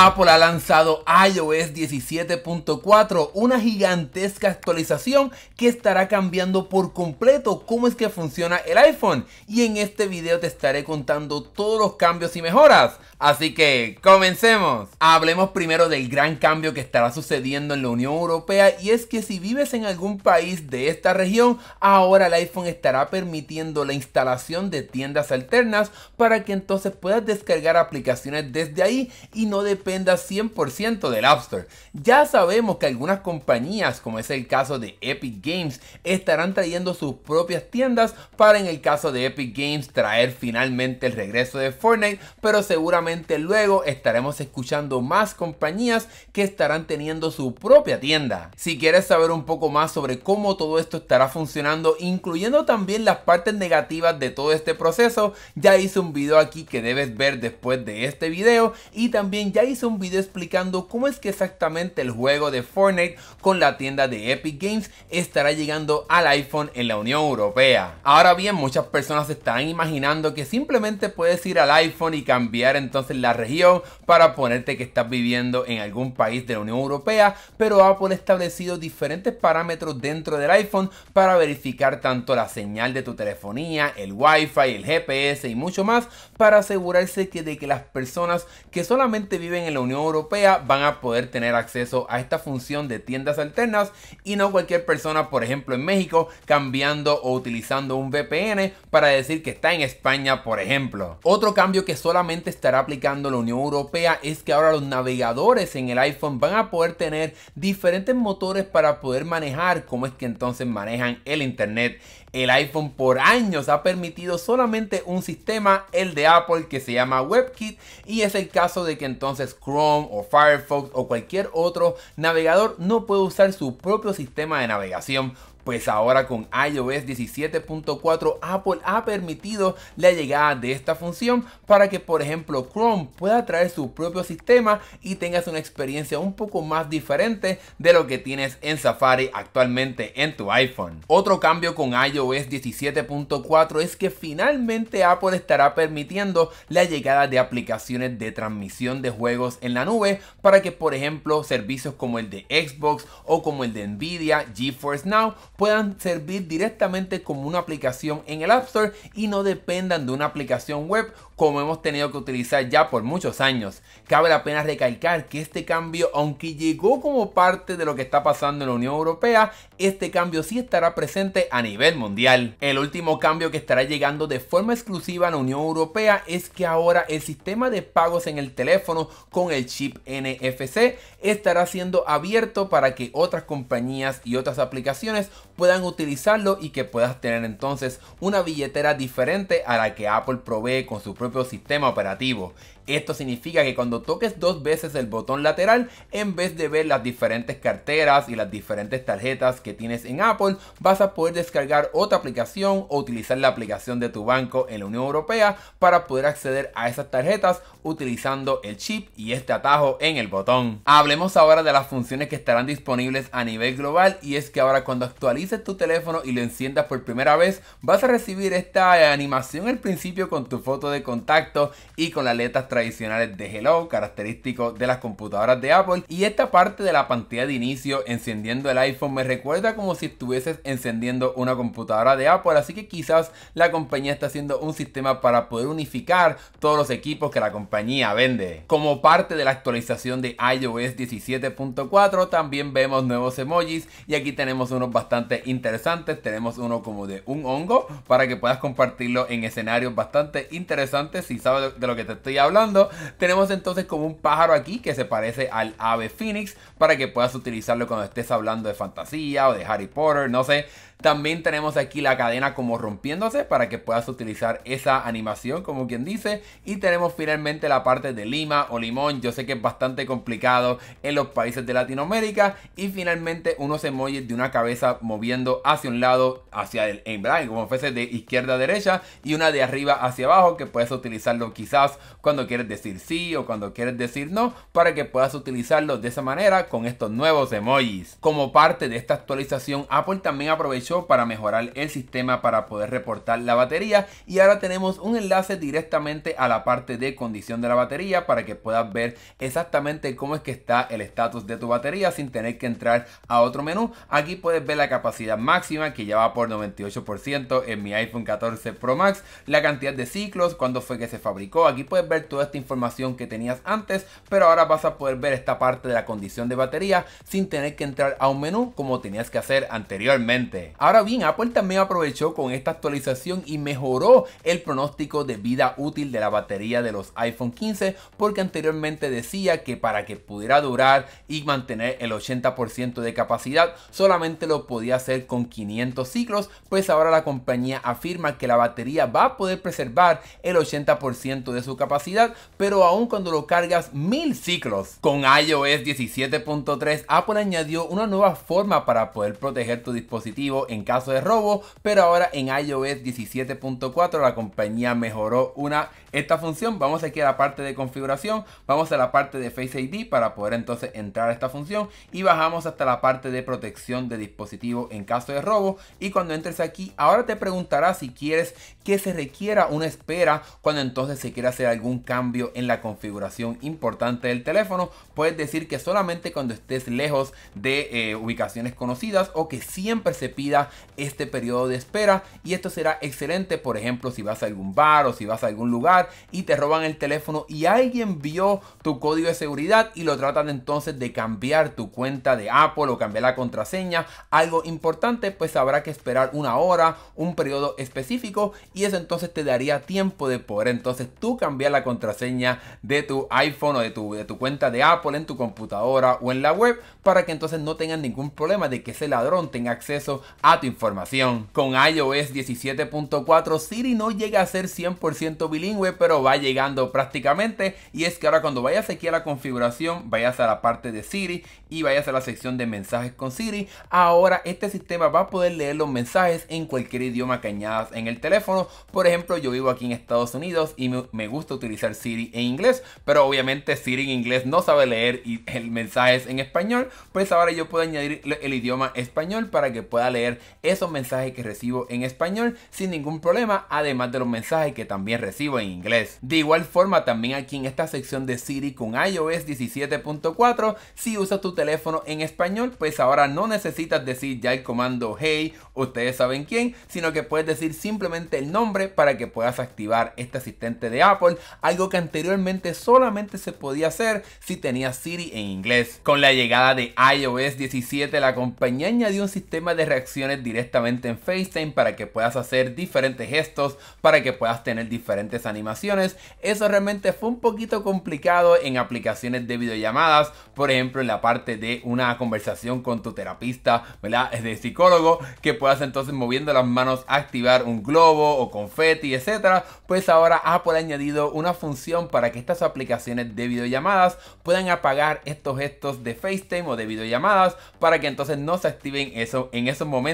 Apple ha lanzado iOS 17.4, una gigantesca actualización que estará cambiando por completo cómo es que funciona el iPhone. Y en este video te estaré contando todos los cambios y mejoras. Así que, comencemos. Hablemos primero del gran cambio que estará sucediendo en la Unión Europea y es que si vives en algún país de esta región, ahora el iPhone estará permitiendo la instalación de tiendas alternas para que entonces puedas descargar aplicaciones desde ahí y no de venda 100% del App Store. Ya sabemos que algunas compañías, como es el caso de Epic Games, estarán trayendo sus propias tiendas para en el caso de Epic Games traer finalmente el regreso de Fortnite, pero seguramente luego estaremos escuchando más compañías que estarán teniendo su propia tienda. Si quieres saber un poco más sobre cómo todo esto estará funcionando, incluyendo también las partes negativas de todo este proceso, ya hice un video aquí que debes ver después de este video y también ya hice un video explicando cómo es que exactamente el juego de Fortnite con la tienda de Epic Games estará llegando al iPhone en la Unión Europea. Ahora bien, muchas personas están imaginando que simplemente puedes ir al iPhone y cambiar entonces la región para ponerte que estás viviendo en algún país de la Unión Europea, pero Apple ha establecido diferentes parámetros dentro del iPhone para verificar tanto la señal de tu telefonía, el Wi-Fi, el GPS y mucho más para asegurarse que de que las personas que solamente viven en la Unión Europea van a poder tener acceso a esta función de tiendas alternas y no cualquier persona, por ejemplo en México, cambiando o utilizando un VPN para decir que está en España, por ejemplo. Otro cambio que solamente estará aplicando la Unión Europea es que ahora los navegadores en el iPhone van a poder tener diferentes motores para poder manejar cómo es que entonces manejan el Internet. El iPhone por años ha permitido solamente un sistema, el de Apple, que se llama WebKit, y es el caso de que entonces Chrome o Firefox o cualquier otro navegador, no puede usar su propio sistema de navegación pues ahora con iOS 17.4 Apple ha permitido la llegada de esta función para que por ejemplo Chrome pueda traer su propio sistema y tengas una experiencia un poco más diferente de lo que tienes en Safari actualmente en tu iPhone. Otro cambio con iOS 17.4 es que finalmente Apple estará permitiendo la llegada de aplicaciones de transmisión de juegos en la nube para que por ejemplo servicios como el de Xbox o como el de Nvidia, GeForce Now puedan servir directamente como una aplicación en el App Store y no dependan de una aplicación web como hemos tenido que utilizar ya por muchos años. Cabe la pena recalcar que este cambio, aunque llegó como parte de lo que está pasando en la Unión Europea, este cambio sí estará presente a nivel mundial. El último cambio que estará llegando de forma exclusiva a la Unión Europea es que ahora el sistema de pagos en el teléfono con el chip NFC estará siendo abierto para que otras compañías y otras aplicaciones puedan utilizarlo y que puedas tener entonces una billetera diferente a la que Apple provee con su propio sistema operativo. Esto significa que cuando toques dos veces el botón lateral, en vez de ver las diferentes carteras y las diferentes tarjetas que tienes en Apple, vas a poder descargar otra aplicación o utilizar la aplicación de tu banco en la Unión Europea para poder acceder a esas tarjetas utilizando el chip y este atajo en el botón. Hablemos ahora de las funciones que estarán disponibles a nivel global y es que ahora cuando actualizas tu teléfono y lo enciendas por primera vez, vas a recibir esta eh, animación al principio con tu foto de contacto y con las letras tradicionales de Hello, característico de las computadoras de Apple. Y esta parte de la pantalla de inicio encendiendo el iPhone me recuerda como si estuvieses encendiendo una computadora de Apple, así que quizás la compañía está haciendo un sistema para poder unificar todos los equipos que la compañía vende. Como parte de la actualización de iOS 17.4 también vemos nuevos emojis y aquí tenemos unos bastante interesantes. Tenemos uno como de un hongo para que puedas compartirlo en escenarios bastante interesantes. Si sabes de lo que te estoy hablando, tenemos entonces como un pájaro aquí que se parece al ave Phoenix para que puedas utilizarlo cuando estés hablando de fantasía o de Harry Potter, no sé. También tenemos aquí la cadena como rompiéndose para que puedas utilizar esa animación como quien dice. Y tenemos finalmente la parte de lima o limón. Yo sé que es bastante complicado en los países de Latinoamérica. Y finalmente unos emojis de una cabeza moviendo hacia un lado, hacia el en como fuese de izquierda a derecha y una de arriba hacia abajo que puedes utilizarlo quizás cuando quieres decir sí o cuando quieres decir no para que puedas utilizarlo de esa manera con estos nuevos emojis. Como parte de esta actualización, Apple también aprovechó para mejorar el sistema para poder reportar la batería y ahora tenemos un enlace directamente a la parte de condición de la batería para que puedas ver exactamente cómo es que está el estatus de tu batería sin tener que entrar a otro menú. Aquí puedes ver la capacidad máxima que ya va por 98% en mi iPhone 14 Pro Max, la cantidad de ciclos, cuándo fue que se fabricó. Aquí puedes ver toda esta información que tenías antes, pero ahora vas a poder ver esta parte de la condición de batería sin tener que entrar a un menú como tenías que hacer anteriormente. Ahora bien, Apple también aprovechó con esta actualización y mejoró el pronóstico de vida útil de la batería de los iPhone 15 porque anteriormente decía que para que pudiera durar y mantener el 80% de capacidad solamente lo podía hacer con 500 ciclos, pues ahora la compañía afirma que la batería va a poder preservar el 80% de su capacidad, pero aún cuando lo cargas 1000 ciclos. Con iOS 17.3, Apple añadió una nueva forma para poder proteger tu dispositivo en caso de robo, pero ahora en iOS 17.4 la compañía mejoró una esta función. Vamos aquí a la parte de configuración, vamos a la parte de Face ID para poder entonces entrar a esta función y bajamos hasta la parte de protección de dispositivo en caso de robo y cuando entres aquí ahora te preguntará si quieres que se requiera una espera cuando entonces se quiera hacer algún cambio en la configuración importante del teléfono, puedes decir que solamente cuando estés lejos de eh, ubicaciones conocidas o que siempre se pida este periodo de espera y esto será excelente, por ejemplo, si vas a algún bar o si vas a algún lugar y te roban el teléfono y alguien vio tu código de seguridad y lo tratan entonces de cambiar tu cuenta de Apple o cambiar la contraseña, algo importante, pues habrá que esperar una hora, un periodo específico y eso entonces te daría tiempo de poder entonces tú cambiar la contraseña de tu iPhone o de tu, de tu cuenta de Apple en tu computadora o en la web para que entonces no tengan ningún problema de que ese ladrón tenga acceso a a tu información. Con iOS 17.4 Siri no llega a ser 100% bilingüe, pero va llegando prácticamente. Y es que ahora cuando vayas aquí a la configuración, vayas a la parte de Siri y vayas a la sección de mensajes con Siri, ahora este sistema va a poder leer los mensajes en cualquier idioma que añadas en el teléfono. Por ejemplo, yo vivo aquí en Estados Unidos y me gusta utilizar Siri en inglés, pero obviamente Siri en inglés no sabe leer el eh, mensajes en español, pues ahora yo puedo añadir el idioma español para que pueda leer esos mensajes que recibo en español sin ningún problema, además de los mensajes que también recibo en inglés. De igual forma, también aquí en esta sección de Siri con iOS 17.4, si usas tu teléfono en español, pues ahora no necesitas decir ya el comando hey, ustedes saben quién, sino que puedes decir simplemente el nombre para que puedas activar este asistente de Apple, algo que anteriormente solamente se podía hacer si tenías Siri en inglés. Con la llegada de iOS 17, la compañía añadió un sistema de reacción directamente en FaceTime para que puedas hacer diferentes gestos, para que puedas tener diferentes animaciones. Eso realmente fue un poquito complicado en aplicaciones de videollamadas, por ejemplo en la parte de una conversación con tu terapista, ¿verdad? De psicólogo, que puedas entonces moviendo las manos activar un globo o confeti, etcétera. Pues ahora ha ha añadido una función para que estas aplicaciones de videollamadas puedan apagar estos gestos de FaceTime o de videollamadas para que entonces no se activen eso en esos momentos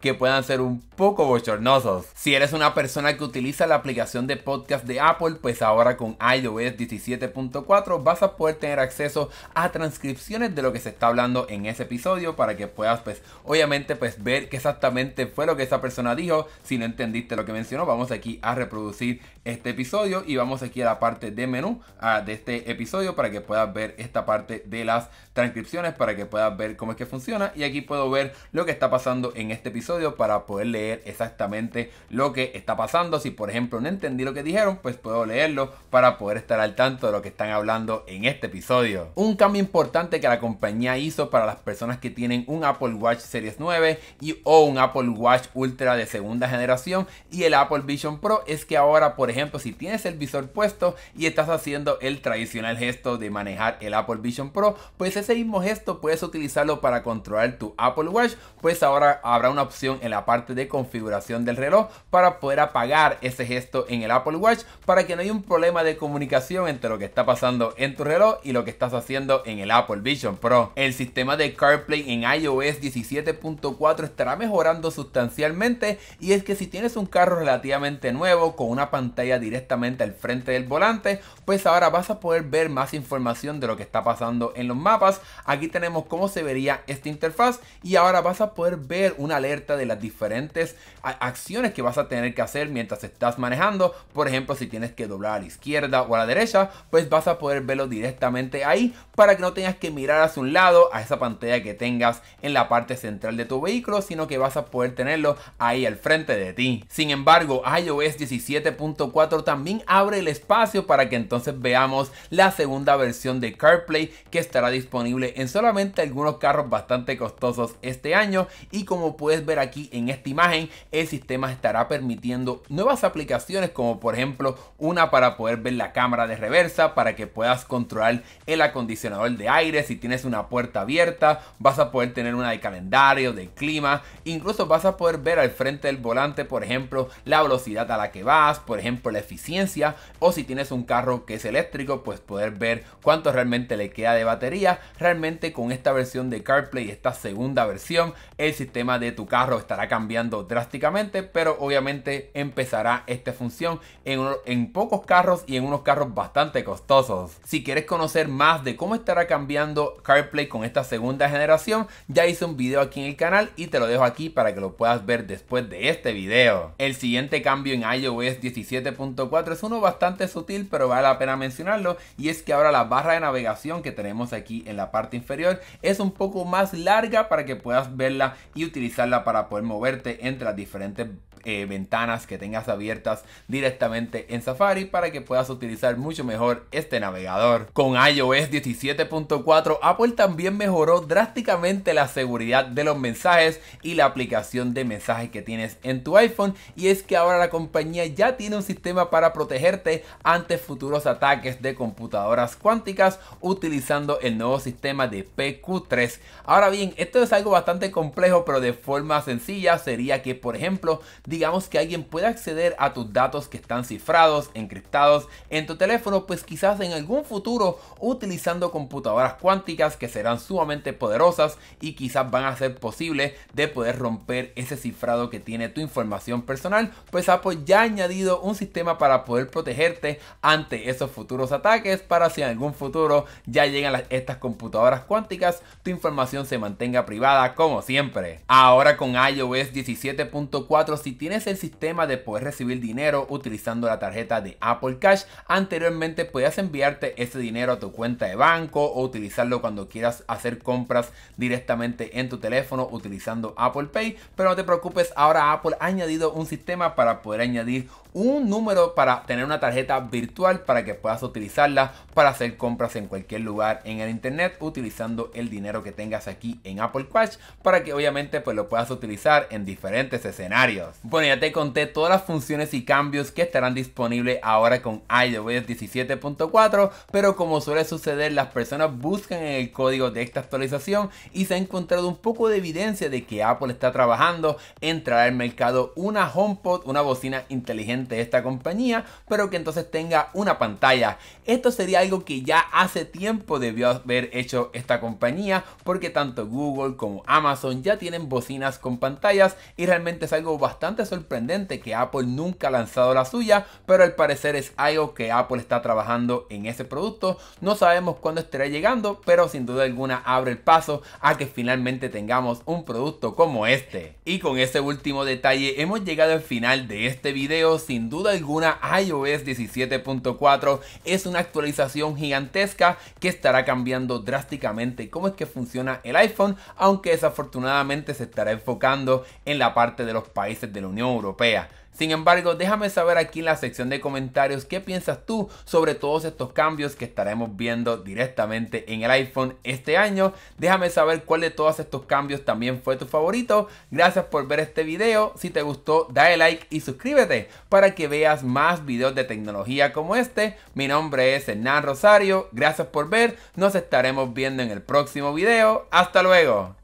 que puedan ser un poco bochornosos. Si eres una persona que utiliza la aplicación de podcast de Apple, pues ahora con iOS 17.4 vas a poder tener acceso a transcripciones de lo que se está hablando en ese episodio para que puedas pues obviamente pues ver qué exactamente fue lo que esa persona dijo. Si no entendiste lo que mencionó, vamos aquí a reproducir este episodio y vamos aquí a la parte de menú ah, de este episodio para que puedas ver esta parte de las transcripciones para que puedas ver cómo es que funciona y aquí puedo ver lo que está pasando en este episodio para poder leer exactamente lo que está pasando. Si por ejemplo no entendí lo que dijeron, pues puedo leerlo para poder estar al tanto de lo que están hablando en este episodio. Un cambio importante que la compañía hizo para las personas que tienen un Apple Watch Series 9 y o un Apple Watch Ultra de segunda generación y el Apple Vision Pro es que ahora, por ejemplo, si tienes el visor puesto y estás haciendo el tradicional gesto de manejar el Apple Vision Pro, pues ese mismo gesto puedes utilizarlo para controlar tu Apple Watch, pues ahora habrá una opción en la parte de configuración del reloj para poder apagar ese gesto en el Apple Watch para que no haya un problema de comunicación entre lo que está pasando en tu reloj y lo que estás haciendo en el Apple Vision Pro. El sistema de CarPlay en iOS 17.4 estará mejorando sustancialmente y es que si tienes un carro relativamente nuevo con una pantalla directamente al frente del volante, pues ahora vas a poder ver más información de lo que está pasando en los mapas. Aquí tenemos cómo se vería esta interfaz y ahora vas a poder ver una alerta de las diferentes acciones que vas a tener que hacer mientras estás manejando. Por ejemplo, si tienes que doblar a la izquierda o a la derecha, pues vas a poder verlo directamente ahí para que no tengas que mirar hacia un lado a esa pantalla que tengas en la parte central de tu vehículo, sino que vas a poder tenerlo ahí al frente de ti. Sin embargo, iOS 17.4 también abre el espacio para que entonces veamos la segunda versión de CarPlay que estará disponible en solamente algunos carros bastante costosos este año y como como puedes ver aquí en esta imagen, el sistema estará permitiendo nuevas aplicaciones como por ejemplo una para poder ver la cámara de reversa, para que puedas controlar el acondicionador de aire, si tienes una puerta abierta, vas a poder tener una de calendario, de clima, incluso vas a poder ver al frente del volante, por ejemplo, la velocidad a la que vas, por ejemplo, la eficiencia, o si tienes un carro que es eléctrico, pues poder ver cuánto realmente le queda de batería. Realmente con esta versión de CarPlay, esta segunda versión, el sistema de tu carro estará cambiando drásticamente, pero obviamente empezará esta función en, en pocos carros y en unos carros bastante costosos. Si quieres conocer más de cómo estará cambiando CarPlay con esta segunda generación, ya hice un video aquí en el canal y te lo dejo aquí para que lo puedas ver después de este video. El siguiente cambio en iOS 17.4 es uno bastante sutil, pero vale la pena mencionarlo, y es que ahora la barra de navegación que tenemos aquí en la parte inferior es un poco más larga para que puedas verla y utilizarla utilizarla para poder moverte entre las diferentes eh, ventanas que tengas abiertas directamente en Safari para que puedas utilizar mucho mejor este navegador. Con iOS 17.4, Apple también mejoró drásticamente la seguridad de los mensajes y la aplicación de mensajes que tienes en tu iPhone y es que ahora la compañía ya tiene un sistema para protegerte ante futuros ataques de computadoras cuánticas utilizando el nuevo sistema de PQ3. Ahora bien, esto es algo bastante complejo, pero de forma sencilla sería que, por ejemplo, digamos que alguien puede acceder a tus datos que están cifrados, encriptados en tu teléfono, pues quizás en algún futuro utilizando computadoras cuánticas que serán sumamente poderosas y quizás van a ser posible de poder romper ese cifrado que tiene tu información personal, pues Apple ya ha añadido un sistema para poder protegerte ante esos futuros ataques para si en algún futuro ya llegan estas computadoras cuánticas, tu información se mantenga privada como siempre. Ahora con iOS 17.4 si tienes el sistema de poder recibir dinero utilizando la tarjeta de Apple Cash, anteriormente podías enviarte ese dinero a tu cuenta de banco o utilizarlo cuando quieras hacer compras directamente en tu teléfono utilizando Apple Pay, pero no te preocupes, ahora Apple ha añadido un sistema para poder añadir un número para tener una tarjeta virtual para que puedas utilizarla para hacer compras en cualquier lugar en el internet utilizando el dinero que tengas aquí en Apple Watch para que obviamente pues lo puedas utilizar en diferentes escenarios. Bueno ya te conté todas las funciones y cambios que estarán disponibles ahora con iOS 17.4 pero como suele suceder las personas buscan en el código de esta actualización y se ha encontrado un poco de evidencia de que Apple está trabajando en traer al mercado una HomePod, una bocina inteligente esta compañía, pero que entonces tenga una pantalla. Esto sería algo que ya hace tiempo debió haber hecho esta compañía, porque tanto Google como Amazon ya tienen bocinas con pantallas y realmente es algo bastante sorprendente que Apple nunca ha lanzado la suya, pero al parecer es algo que Apple está trabajando en ese producto. No sabemos cuándo estará llegando, pero sin duda alguna abre el paso a que finalmente tengamos un producto como este. Y con este último detalle hemos llegado al final de este video sin duda alguna iOS 17.4 es una actualización gigantesca que estará cambiando drásticamente cómo es que funciona el iPhone, aunque desafortunadamente se estará enfocando en la parte de los países de la Unión Europea. Sin embargo, déjame saber aquí en la sección de comentarios qué piensas tú sobre todos estos cambios que estaremos viendo directamente en el iPhone este año. Déjame saber cuál de todos estos cambios también fue tu favorito. Gracias por ver este video. Si te gustó, dale like y suscríbete para que veas más videos de tecnología como este. Mi nombre es Hernán Rosario. Gracias por ver. Nos estaremos viendo en el próximo video. Hasta luego.